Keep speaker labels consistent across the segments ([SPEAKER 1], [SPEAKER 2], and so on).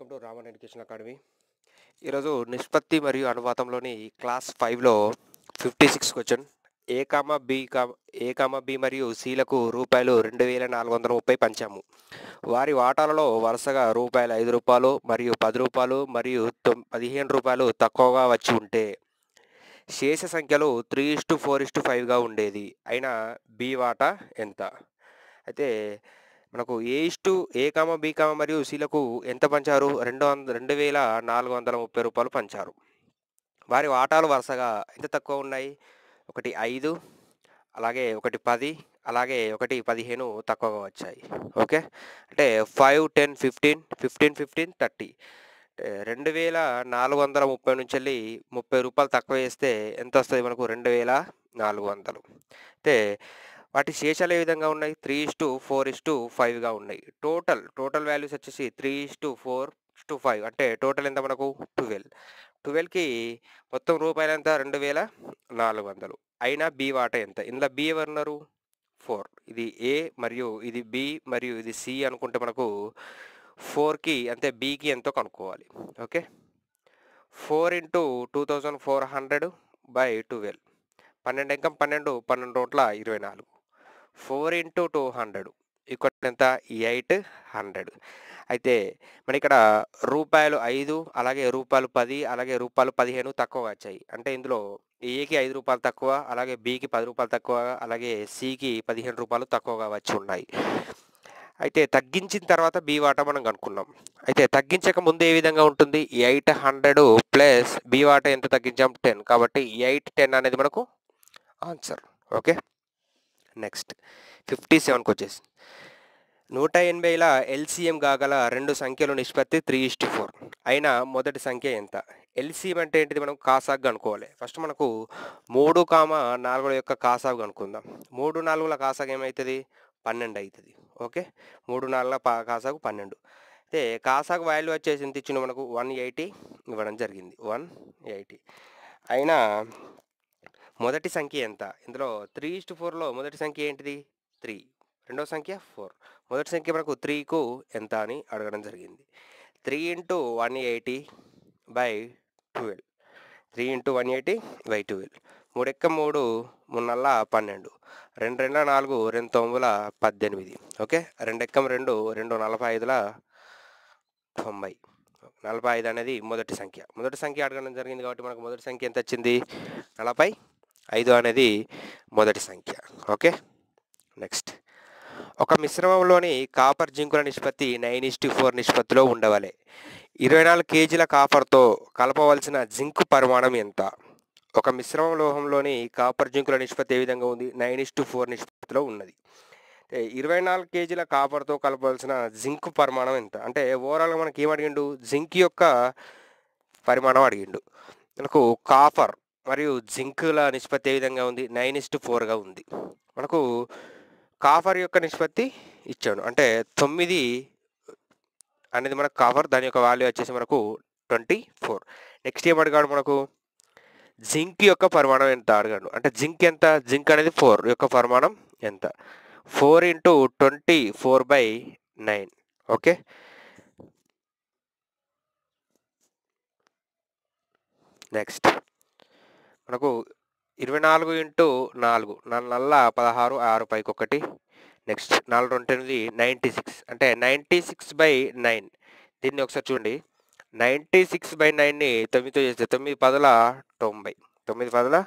[SPEAKER 1] Welcome to Raman education academy ఈరోజు నిష్పత్తి మరియు అనుపాతంలోని క్లాస్ ఫైవ్లో fifty six question A comma B comma A comma B మరియు సిలకు రూపాయలు రెండు వేల నాలుగు వందల ముప్పై పంచాము వారి వాటాలలో వరుసగా రూపాయలు ఐదు రూపాయలు మరియు పది రూపాయలు మరియు పదిహేను రూపాయలు తక్కువగా వచ్చి ఉంటే శేష సంఖ్యలు త్రీ ఇస్టు ఫోర్ ఇస్టు ఫైవ్గా ఉండేది అయినా బి వాటా ఎంత అయితే మనకు ఏ ఇస్టు ఏ కామ బి కామ మరియు సిలకు ఎంత పంచారు రెండు వంద రెండు వేల నాలుగు వందల ముప్పై రూపాయలు పంచారు వారి వాటాలు వరుసగా ఎంత తక్కువ ఉన్నాయి ఒకటి ఐదు అలాగే ఒకటి పది అలాగే ఒకటి పదిహేను తక్కువగా వచ్చాయి ఓకే అంటే five ten fifteen fifteen fifteen thirty రెండు వేల నాలుగు వందల ముప్పై నుంచి వెళ్ళి ముప్పై రూపాయలు తక్కువ వేస్తే ఎంత వస్తుంది మనకు రెండు వేల నాలుగు వందలు అయితే వాటి శేషాలు ఏ విధంగా ఉన్నాయి three is to four is to ఫైవ్గా ఉన్నాయి టోటల్ టోటల్ వాల్యూస్ వచ్చేసి three is to four to five అంటే టోటల్ ఎంత మనకు ట్వెల్వ్ ట్వెల్వ్కి మొత్తం రూపాయలు ఎంత రెండు వేల నాలుగు వందలు అయినా బి వాట ఎంత ఇందులో బి ఎవరున్నారు ఫోర్ ఇది ఏ మరియు ఇది బి మరియు ఇది సి అనుకుంటే మనకు ఫోర్కి అంటే బీకి ఎంతో కనుక్కోవాలి okay four into two thousand four hundred by twelve పన్నెండు ఇంకా పన్నెండు పన్నెండు రోడ్ల ఇరవై నాలుగు ఫోర్ ఇంటూ టూ హండ్రెడ్ ఇక్కడ ఎంత ఎయిట్ హండ్రెడ్ అయితే మరి ఇక్కడ రూపాయలు ఐదు అలాగే రూపాయలు పది అలాగే రూపాయలు పదిహేను తక్కువగా వచ్చాయి అంటే ఇందులో ఏకి ఐదు రూపాయలు తక్కువ అలాగే బికి పది రూపాయలు తక్కువ అలాగే సికి పదిహేను రూపాయలు తక్కువగా వచ్చి ఉన్నాయి అయితే తగ్గించిన తర్వాత బి వాటా మనం కనుక్కున్నాం అయితే తగ్గించక ముందు ఏ విధంగా ఉంటుంది ఎయిట్ హండ్రెడ్ ప్లస్ బి వాటా ఎంత తగ్గించాం టెన్ కాబట్టి ఎయిట్ టెన్ అనేది మనకు ఆన్సర్ ఓకే నెక్స్ట్ ఫిఫ్టీ సెవెన్కి వచ్చేసి నూట ఎనభైల ఎల్సీఎం కాగల రెండు సంఖ్యల నిష్పత్తి త్రీ ఇస్ట్ ఫోర్ అయినా మొదటి సంఖ్య ఎంత ఎల్సిఎం అంటే ఏంటిది మనం కాసాగ్ అనుకోవాలి ఫస్ట్ మనకు మూడు కామ నాలుగుల యొక్క కాసాగ్ అనుకుందాం మూడు నాలుగుల కాసాగ్ ఏమవుతుంది పన్నెండు అవుతుంది ఓకే మూడు నాలుగుల కాసాగు పన్నెండు అయితే కాసాగ్ వాల్యూ వచ్చేసి ఎంత ఇచ్చిన మనకు వన్ ఎయిటీ ఇవ్వడం జరిగింది వన్ ఎయిటీ అయినా మొదటి సంఖ్య ఎంత ఇందులో త్రీ ఇస్టు ఫోర్లో మొదటి సంఖ్య ఏంటిది త్రీ రెండవ సంఖ్య ఫోర్ మొదటి సంఖ్య మనకు త్రీకు ఎంత అని అడగడం జరిగింది three into one eighty by twelve three into one eighty by twelve మూడెక్క మూడు మూడున్నల్ల పన్నెండు రెండు రెండు నాలుగు రెండు తొమ్మిదిల పద్దెనిమిది ఓకే రెండెక్కం రెండు రెండు నలభై ఐదుల తొంభై నలభై ఐదు అనేది మొదటి సంఖ్య మొదటి సంఖ్య అడగడం జరిగింది కాబట్టి మనకు మొదటి సంఖ్య ఎంత వచ్చింది నలభై ఐదు అనేది మొదటి సంఖ్య ఓకే నెక్స్ట్ ఒక మిశ్రమంలోని కాపర్ జింకుల నిష్పత్తి నైన్ ఇస్టు ఫోర్ నిష్పత్తిలో ఉండవలే ఇరవై నాలుగు కేజీల కాపర్తో కలపవలసిన జింక్ పరిమాణం ఎంత ఒక మిశ్రమ లోహంలోని కాపర్ జింకుల నిష్పత్తి ఏ విధంగా ఉంది నైన్ ఇస్టు ఫోర్ నిష్పత్తిలో ఉన్నది ఇరవై నాలుగు కేజీల కాపర్తో కలపవలసిన జింక్ పరిమాణం ఎంత అంటే ఓవరాల్గా మనకి ఏం అడిగిండు జింక్ యొక్క పరిమాణం అడిగిండు మనకు కాపర్ మరియు జింకుల నిష్పత్తి ఏ విధంగా ఉంది నైన్ ఇస్ట్ ఫోర్గా ఉంది మనకు కాఫర్ యొక్క నిష్పత్తి ఇచ్చాడు అంటే తొమ్మిది అనేది మనకు కాఫర్ దాని యొక్క వాల్యూ వచ్చేసి మనకు ట్వంటీ ఫోర్ నెక్స్ట్ ఏం అడిగాడు మనకు జింక్ యొక్క పరిమాణం ఎంత అడిగాడు అంటే జింక్ ఎంత జింక్ అనేది ఫోర్ యొక్క పరిమాణం ఎంత four into twenty four by nine okay next మనకు ఇరవై నాలుగు ఇంటూ నాలుగు నాలుగు నల్ల పదహారు ఆరు పైకి ఒకటి నెక్స్ట్ నాలుగు రెండు ఎనిమిది నైంటీ సిక్స్ అంటే నైంటీ సిక్స్ బై నైన్ దీన్ని ఒకసారి చూడండి నైంటీ సిక్స్ బై నైన్ని తొమ్మిదితో చేస్తే తొమ్మిది పదుల తొంభై తొమ్మిది పదుల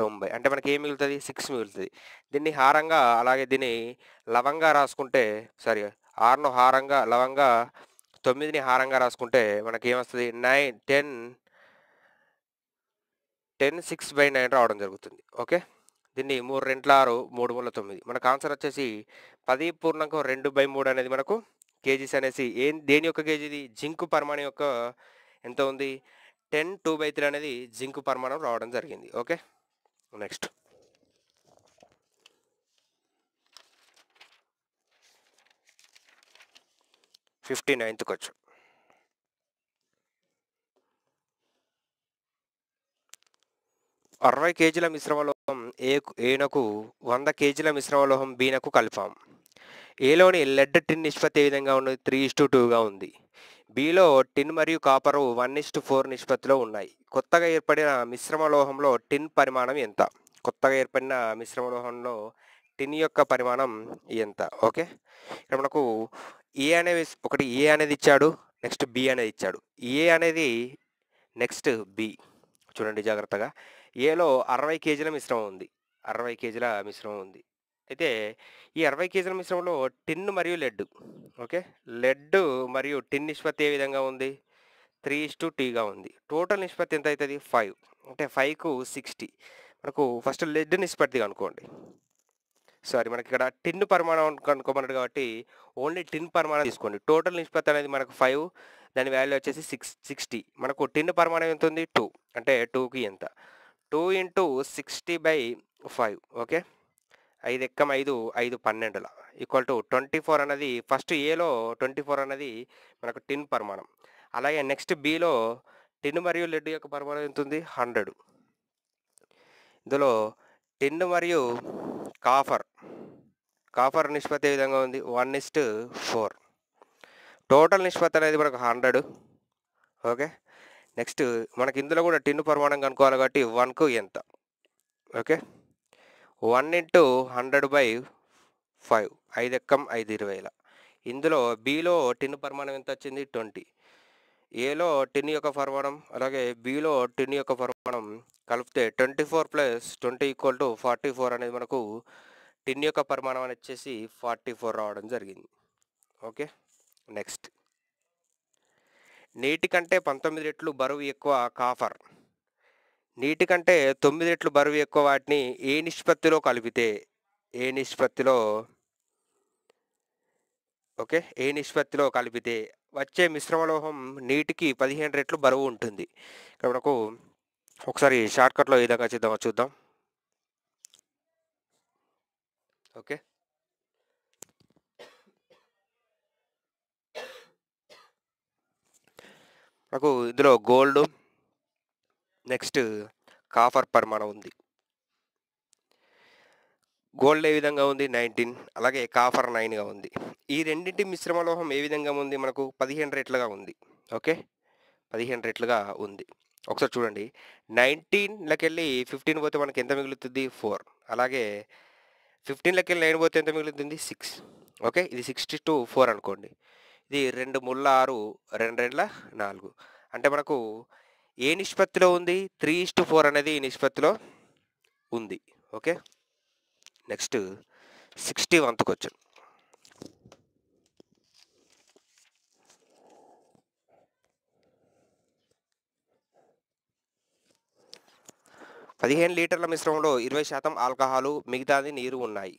[SPEAKER 1] తొంభై అంటే మనకి ఏం మిగులుతుంది సిక్స్ మిగులుతుంది దీన్ని హారంగా అలాగే దీన్ని లవంగా రాసుకుంటే సారీ ఆరును హారంగా లవంగా తొమ్మిదిని హారంగా రాసుకుంటే మనకి ఏమొస్తుంది nine ten ten six by nine రావడం జరుగుతుంది ఓకే దీన్ని మూడు రెంట్ల ఆరు మూడు వందల తొమ్మిది మనకు ఆన్సర్ వచ్చేసి పది పూర్ణాంకం రెండు బై మూడు అనేది మనకు కేజీస్ అనేసి ఏం దేని యొక్క కేజీది జింకు పరిమాణం యొక్క ఎంత ఉంది టెన్ టూ బై త్రీ అనేది జింకు పరిమాణం రావడం జరిగింది ఓకే నెక్స్ట్ ఫిఫ్టీ నైన్త్కి వచ్చు అరవై కేజీల మిశ్రమ లోహం ఏ ఏనకు వంద కేజీల మిశ్రమ లోహం బీనకు కలిపాం ఏలోని లెడ్ టిన్ నిష్పత్తి ఏ విధంగా ఉన్నది త్రీ ఇస్టు టూగా ఉంది బీలో టిన్ మరియు కాపరు వన్ ఇస్టు ఫోర్ నిష్పత్తిలో ఉన్నాయి కొత్తగా ఏర్పడిన మిశ్రమ లోహంలో టిన్ పరిమాణం ఎంత కొత్తగా ఏర్పడిన మిశ్రమ లోహంలో టిన్ యొక్క పరిమాణం ఎంత ఓకే ఇక్కడ మనకు ఏ అనేది ఒకటి ఏ అనేది ఇచ్చాడు నెక్స్ట్ బి అనేది ఇచ్చాడు ఏ అనేది నెక్స్ట్ బి చూడండి జాగ్రత్తగా ఏలో అరవై కేజీల మిశ్రమం ఉంది అరవై కేజీల మిశ్రమం ఉంది అయితే ఈ అరవై కేజీల మిశ్రమంలో టిన్ మరియు లెడ్ ఓకే లెడ్ మరియు టిన్ నిష్పత్తి ఏ విధంగా ఉంది త్రీ ఇస్ టీగా ఉంది టోటల్ నిష్పత్తి ఎంత అవుతుంది ఫైవ్ అంటే ఫైవ్కు సిక్స్టీ మనకు ఫస్ట్ లెడ్ నిష్పత్తి అనుకోండి సారీ మనకి ఇక్కడ టిన్ పరిమాణం కనుక్కోమన్నాడు కాబట్టి ఓన్లీ టిన్ పరిమాణం తీసుకోండి టోటల్ నిష్పత్తి అనేది మనకు ఫైవ్ దాని వాల్యూ వచ్చేసి సిక్స్ సిక్స్టీ మనకు టిన్ పరిమాణం ఎంత ఉంది టూ అంటే టూకి ఎంత two into sixty by five okay ఐదు ఎక్కం ఐదు ఐదు పన్నెండుల ఈక్వల్ టు ట్వంటీ ఫోర్ అనేది ఫస్ట్ ఏలో ట్వంటీ ఫోర్ అనేది మనకు టిన్ పరిమాణం అలాగే నెక్స్ట్ బిలో టిన్ మరియు లెడ్ యొక్క పరిమాణం ఎంత ఉంది హండ్రెడ్ ఇందులో టిన్ మరియు కాఫర్ కాఫర్ నిష్పత్తి ఏ విధంగా ఉంది వన్ ఇస్ట్ ఫోర్ టోటల్ నిష్పత్తి అనేది మనకు హండ్రెడ్ ఓకే నెక్స్ట్ మనకి ఇందులో కూడా టిన్ పరిమాణం కనుక్కోవాలి కాబట్టి వన్కు ఎంత okay one into hundred by five ఐదు ఎక్కం ఐదు ఇరవైల ఇందులో బీలో టిన్ పరిమాణం ఎంత వచ్చింది ట్వంటీ ఏలో టిన్ యొక్క పరిమాణం అలాగే బీలో టిన్ యొక్క పరిమాణం కలిపితే twenty four plus twenty equal to forty four అనేది మనకు టిన్ యొక్క పరిమాణం అని వచ్చేసి ఫార్టీ ఫోర్ రావడం జరిగింది ఓకే నెక్స్ట్ నీటి కంటే పంతొమ్మిది రెట్లు బరువు ఎక్కువ కాఫర్ నీటి కంటే తొమ్మిది రెట్లు బరువు ఎక్కువ వాటిని ఏ నిష్పత్తిలో కలిపితే ఏ నిష్పత్తిలో ఓకే ఏ నిష్పత్తిలో కలిపితే వచ్చే మిశ్రమ లోహం నీటికి పదిహేను రెట్లు బరువు ఉంటుంది ఇక్కడ మనకు ఒకసారి షార్ట్కట్లో ఏ విధంగా చేద్దామో చూద్దాం ఓకే నాకు ఇందులో గోల్డ్ నెక్స్ట్ కాఫర్ పరిమాణం ఉంది గోల్డ్ ఏ విధంగా ఉంది నైన్టీన్ అలాగే కాఫర్ నైన్గా ఉంది ఈ రెండింటి మిశ్రమ లోహం ఏ విధంగా ఉంది మనకు పదిహేను రెట్లుగా ఉంది ఓకే పదిహేను రెట్లుగా ఉంది ఒకసారి చూడండి నైన్టీన్లోకి వెళ్ళి ఫిఫ్టీన్ పోతే మనకి ఎంత మిగులుతుంది ఫోర్ అలాగే ఫిఫ్టీన్లోకి వెళ్ళి నైన్ పోతే ఎంత మిగులుతుంది సిక్స్ ఓకే ఇది సిక్స్టీ టు ఫోర్ అనుకోండి ఇది రెండు ముళ్ళ ఆరు రెండు రెండ్ల నాలుగు అంటే మనకు ఏ నిష్పత్తిలో ఉంది త్రీ ఇస్టు ఫోర్ అనేది ఈ నిష్పత్తిలో ఉంది ఓకే నెక్స్ట్ సిక్స్టీ వన్త్ క్వశ్చన్ పదిహేను లీటర్ల మిశ్రమంలో ఇరవై శాతం ఆల్కహాలు మిగతాది నీరు ఉన్నాయి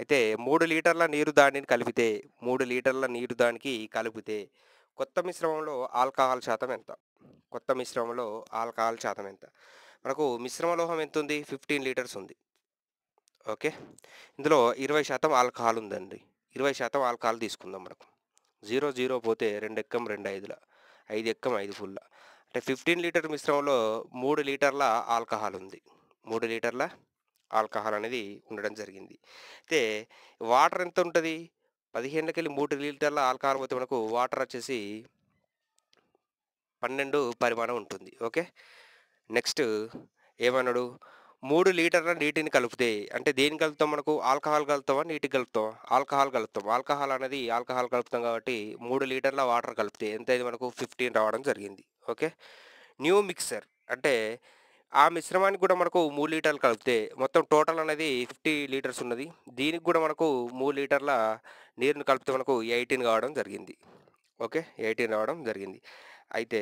[SPEAKER 1] అయితే మూడు లీటర్ల నీరు దానిని కలిపితే మూడు లీటర్ల నీరు దానికి కలిపితే కొత్త మిశ్రమంలో ఆల్కహాల్ శాతం ఎంత కొత్త మిశ్రమంలో ఆల్కహాల్ శాతం ఎంత మనకు మిశ్రమ లోహం ఎంత ఉంది ఫిఫ్టీన్ లీటర్స్ ఉంది ఓకే ఇందులో ఇరవై శాతం ఆల్కహాల్ ఉందండి ఇరవై శాతం ఆల్కహాల్ తీసుకుందాం మనకు జీరో జీరో పోతే రెండు ఎక్కం రెండు ఐదుల ఐదు ఎక్కం ఐదు ఫుల్ల అంటే ఫిఫ్టీన్ లీటర్ మిశ్రమంలో మూడు లీటర్ల ఆల్కహాల్ ఉంది మూడు లీటర్ల ఆల్కహాల్ అనేది ఉండడం జరిగింది అయితే వాటర్ ఎంత ఉంటుంది వెళ్ళి మూడు లీటర్ల ఆల్కహాల్ పోతే మనకు వాటర్ వచ్చేసి పన్నెండు పరిమాణం ఉంటుంది ఓకే నెక్స్ట్ ఏమన్నాడు మూడు లీటర్ల నీటిని కలిపితే అంటే దేని కలుపుతాం మనకు ఆల్కహాల్ కలుపుతామా నీటి కలుపుతాం ఆల్కహాల్ కలుపుతాం ఆల్కహాల్ అనేది ఆల్కహాల్ కలుపుతాం కాబట్టి మూడు లీటర్ల వాటర్ కలిపితే ఎంత ఇది మనకు ఫిఫ్టీన్ రావడం జరిగింది ఓకే న్యూ మిక్సర్ అంటే ఆ మిశ్రమానికి కూడా మనకు మూడు లీటర్లు కలిపితే మొత్తం టోటల్ అనేది ఫిఫ్టీ లీటర్స్ ఉన్నది దీనికి కూడా మనకు మూడు లీటర్ల నీరుని కలిపితే మనకు ఎయిటీన్ కావడం జరిగింది ఓకే ఎయిటీన్ రావడం జరిగింది అయితే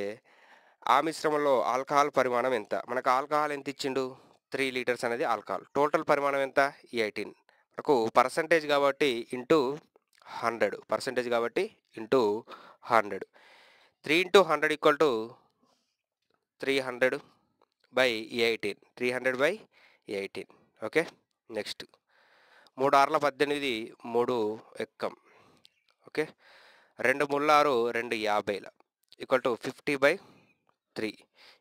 [SPEAKER 1] ఆ మిశ్రమంలో ఆల్కహాల్ పరిమాణం ఎంత మనకు ఆల్కహాల్ ఎంత ఇచ్చిండు త్రీ లీటర్స్ అనేది ఆల్కహాల్ టోటల్ పరిమాణం ఎంత ఎయిటీన్ మనకు పర్సంటేజ్ కాబట్టి ఇంటూ హండ్రెడ్ పర్సంటేజ్ కాబట్టి into hundred three into hundred equal to three hundred by eighteen three hundred by eighteen okay next మూడు ఆరుల పద్దెనిమిది మూడు ఎక్కం ఓకే రెండు ముళ్ళారు రెండు యాభైల equal to fifty by three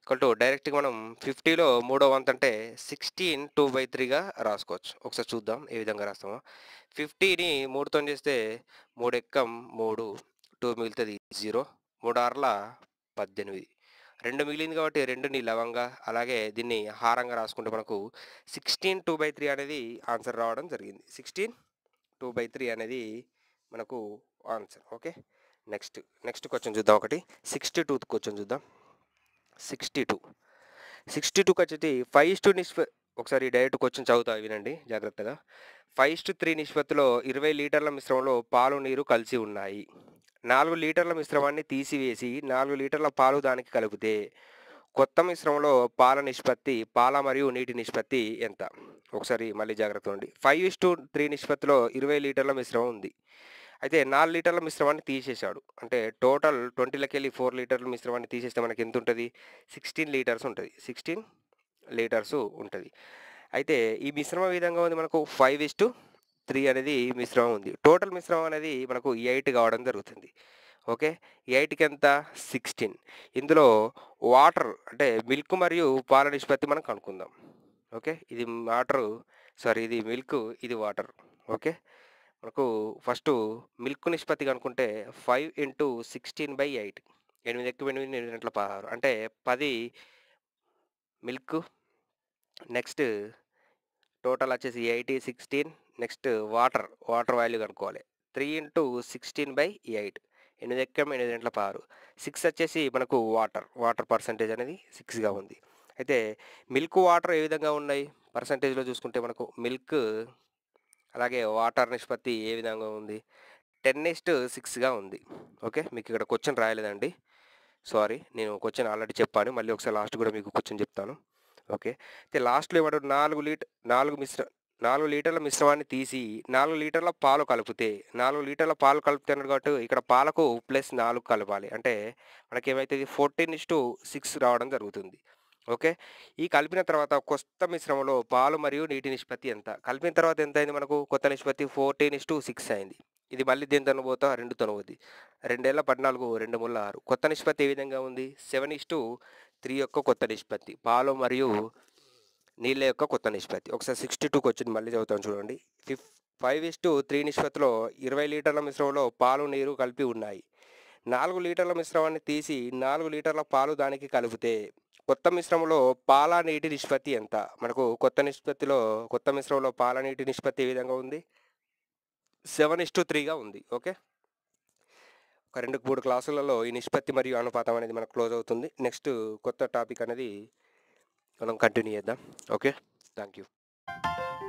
[SPEAKER 1] equal to డైరెక్ట్గా మనం ఫిఫ్టీలో మూడో వంత అంటే సిక్స్టీన్ టూ బై త్రీగా రాసుకోవచ్చు ఒకసారి చూద్దాం ఏ విధంగా రాస్తామో ఫిఫ్టీని మూడుతో చేస్తే మూడు ఎక్కం మూడు టూ మిగులుతుంది జీరో మూడు ఆరుల పద్దెనిమిది రెండు మిగిలింది కాబట్టి రెండుని లవంగా అలాగే దీన్ని హారంగా రాసుకుంటే మనకు సిక్స్టీన్ టూ బై త్రీ అనేది ఆన్సర్ రావడం జరిగింది సిక్స్టీన్ టూ బై త్రీ అనేది మనకు answer okay next next question చూద్దాం ఒకటి సిక్స్టీ టూ క్వశ్చన్ చూద్దాం సిక్స్టీ టూ సిక్స్టీ టూకి వచ్చేసి ఫైవ్ టు నిష్ప ఒకసారి డైరెక్ట్ క్వశ్చన్ చదువుతా వినండి జాగ్రత్తగా ఫైవ్ టు త్రీ నిష్పత్తిలో ఇరవై లీటర్ల మిశ్రమంలో పాలు నీరు కలిసి ఉన్నాయి నాలుగు లీటర్ల మిశ్రమాన్ని తీసివేసి నాలుగు లీటర్ల పాలు దానికి కలిపితే కొత్త మిశ్రమంలో పాల నిష్పత్తి పాల మరియు నీటి నిష్పత్తి ఎంత ఒకసారి మళ్ళీ జాగ్రత్త ఉండి ఫైవ్ ఇస్ టు త్రీ నిష్పత్తిలో ఇరవై లీటర్ల మిశ్రమం ఉంది అయితే నాలుగు లీటర్ల మిశ్రమాన్ని తీసేశాడు అంటే టోటల్ ట్వంటీలకి వెళ్ళి ఫోర్ లీటర్ల మిశ్రమాన్ని తీసేస్తే మనకి ఎంత ఉంటుంది సిక్స్టీన్ లీటర్స్ ఉంటుంది సిక్స్టీన్ లీటర్స్ ఉంటుంది అయితే ఈ మిశ్రమం విధంగా ఉంది మనకు ఫైవ్ ఇస్ టు త్రీ అనేది మిశ్రమం ఉంది టోటల్ మిశ్రమం అనేది మనకు ఎయిట్ కావడం జరుగుతుంది ఓకే ఎయిట్కి ఎంత సిక్స్టీన్ ఇందులో వాటర్ అంటే మిల్క్ మరియు పాల నిష్పత్తి మనం కనుక్కుందాం ఓకే ఇది వాటర్ సారీ ఇది మిల్క్ ఇది వాటర్ ఓకే మనకు ఫస్ట్ మిల్క్ నిష్పత్తి కనుక్కుంటే five into sixteen by eight ఎనిమిది ఎక్కువ ఎనిమిది ఎనిమిది గంటల పదహారు అంటే పది మిల్క్ నెక్స్ట్ టోటల్ వచ్చేసి eighty sixteen next water water value కనుక్కోవాలి three into sixteen by eight ఎనిమిది ఎక్కం ఎనిమిది గంటల పారు సిక్స్ వచ్చేసి మనకు వాటర్ వాటర్ పర్సంటేజ్ అనేది సిక్స్గా ఉంది అయితే మిల్క్ వాటర్ ఏ విధంగా ఉన్నాయి పర్సంటేజ్లో చూసుకుంటే మనకు మిల్క్ అలాగే వాటర్ నిష్పత్తి ఏ విధంగా ఉంది టెన్ నెక్స్ట్ సిక్స్గా ఉంది ఓకే మీకు ఇక్కడ క్వశ్చన్ రాయలేదండి సారీ నేను క్వశ్చన్ ఆల్రెడీ చెప్పాను మళ్ళీ ఒకసారి లాస్ట్ కూడా మీకు క్వశ్చన్ చెప్తాను ఓకే అయితే లాస్ట్లో ఏమంటారు నాలుగు లీటర్ నాలుగు మిశ్ర నాలుగు లీటర్ల మిశ్రమాన్ని తీసి నాలుగు లీటర్ల పాలు కలిపితే నాలుగు లీటర్ల పాలు కలిపితే కాబట్టి ఇక్కడ పాలకు ప్లస్ నాలుగు కలపాలి అంటే మనకి ఏమైతుంది ఫోర్టీన్ ఇస్ టు సిక్స్ రావడం జరుగుతుంది ఓకే ఈ కలిపిన తర్వాత కొత్త మిశ్రమంలో పాలు మరియు నీటి నిష్పత్తి ఎంత కలిపిన తర్వాత ఎంత అయింది మనకు కొత్త నిష్పత్తి ఫోర్టీన్ ఇస్ టు సిక్స్ అయింది ఇది మళ్ళీ దీని తనబోతా రెండు తనువుద్ది రెండేళ్ల పద్నాలుగు రెండు మూల ఆరు కొత్త నిష్పత్తి ఏ విధంగా ఉంది సెవెన్ ఇస్ టు త్రీ యొక్క కొత్త నిష్పత్తి పాలు మరియు నీళ్ళ యొక్క కొత్త నిష్పత్తి ఒకసారి సిక్స్టీ టూకి వచ్చింది మళ్ళీ చదువుతాను చూడండి ఫిఫ్ ఫైవ్ ఇస్ టు త్రీ నిష్పత్తిలో ఇరవై లీటర్ల మిశ్రమంలో పాలు నీరు కలిపి ఉన్నాయి నాలుగు లీటర్ల మిశ్రమాన్ని తీసి నాలుగు లీటర్ల పాలు దానికి కలిపితే కొత్త మిశ్రమంలో పాల నీటి నిష్పత్తి ఎంత మనకు కొత్త నిష్పత్తిలో కొత్త మిశ్రమంలో పాల నీటి నిష్పత్తి ఏ విధంగా ఉంది సెవెన్ ఇస్ టు త్రీగా ఉంది ఓకే ఒక రెండు మూడు క్లాసులలో ఈ నిష్పత్తి మరియు అనుపాతం అనేది మనకు క్లోజ్ అవుతుంది నెక్స్ట్ కొత్త టాపిక్ అనేది continue Okay. Thank you.